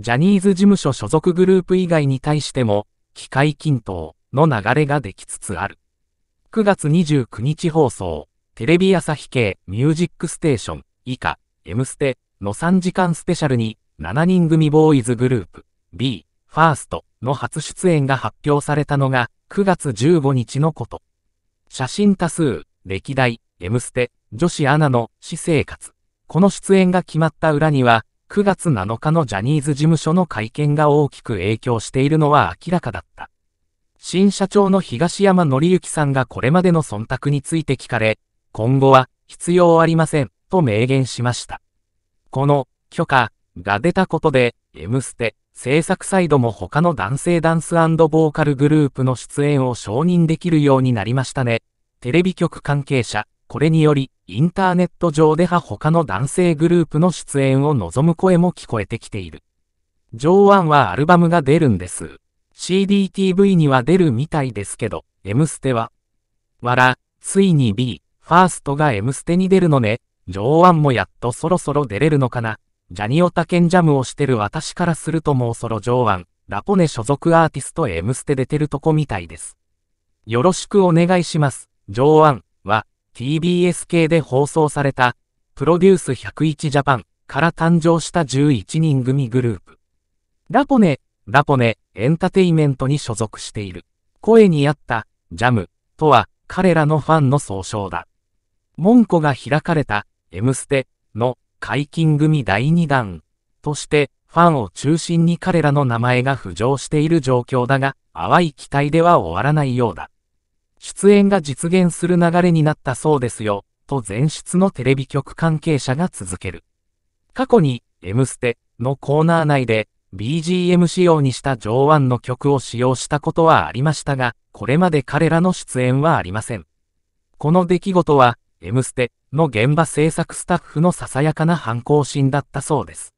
ジャニーズ事務所所属グループ以外に対しても、機械均等の流れができつつある。9月29日放送、テレビ朝日系ミュージックステーション以下、M ステの3時間スペシャルに、7人組ボーイズグループ B、ファーストの初出演が発表されたのが9月15日のこと。写真多数、歴代、M ステ、女子アナの私生活。この出演が決まった裏には、9月7日のジャニーズ事務所の会見が大きく影響しているのは明らかだった。新社長の東山紀之さんがこれまでの忖度について聞かれ、今後は必要ありませんと明言しました。この許可が出たことで、M ステ制作サイドも他の男性ダンスボーカルグループの出演を承認できるようになりましたね。テレビ局関係者、これにより、インターネット上では他の男性グループの出演を望む声も聞こえてきている。上腕はアルバムが出るんです。CDTV には出るみたいですけど、M ステは。わら、ついに B、ファーストが M ステに出るのね、上腕もやっとそろそろ出れるのかな。ジャニオタケンジャムをしてる私からするともうそろ上腕、ラポネ所属アーティスト M ステ出てるとこみたいです。よろしくお願いします、上腕は、TBS 系で放送された、プロデュース101ジャパンから誕生した11人組グループ。ラポネ、ラポネ、エンタテイメントに所属している。声に合った、ジャム、とは、彼らのファンの総称だ。門戸が開かれた、M ステ、の、解禁組第2弾、として、ファンを中心に彼らの名前が浮上している状況だが、淡い期待では終わらないようだ。出演が実現する流れになったそうですよ、と前出のテレビ局関係者が続ける。過去に、M ステのコーナー内で、BGM 仕様にした上腕の曲を使用したことはありましたが、これまで彼らの出演はありません。この出来事は、M ステの現場制作スタッフのささやかな反抗心だったそうです。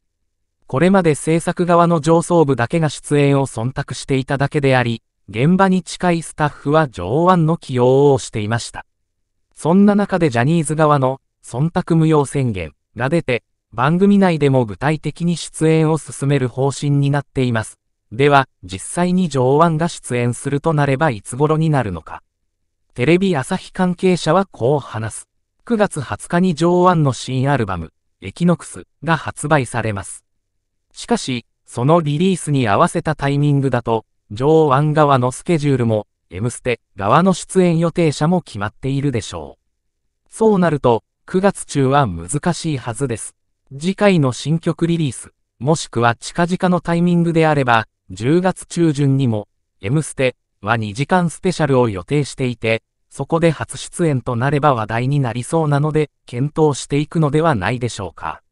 これまで制作側の上層部だけが出演を忖度していただけであり、現場に近いスタッフは上腕の起用をしていました。そんな中でジャニーズ側の忖度無用宣言が出て、番組内でも具体的に出演を進める方針になっています。では、実際に上腕が出演するとなればいつ頃になるのか。テレビ朝日関係者はこう話す。9月20日に上腕の新アルバム、エキノクスが発売されます。しかし、そのリリースに合わせたタイミングだと、上腕側のスケジュールも、M ステ側の出演予定者も決まっているでしょう。そうなると、9月中は難しいはずです。次回の新曲リリース、もしくは近々のタイミングであれば、10月中旬にも、M ステは2時間スペシャルを予定していて、そこで初出演となれば話題になりそうなので、検討していくのではないでしょうか。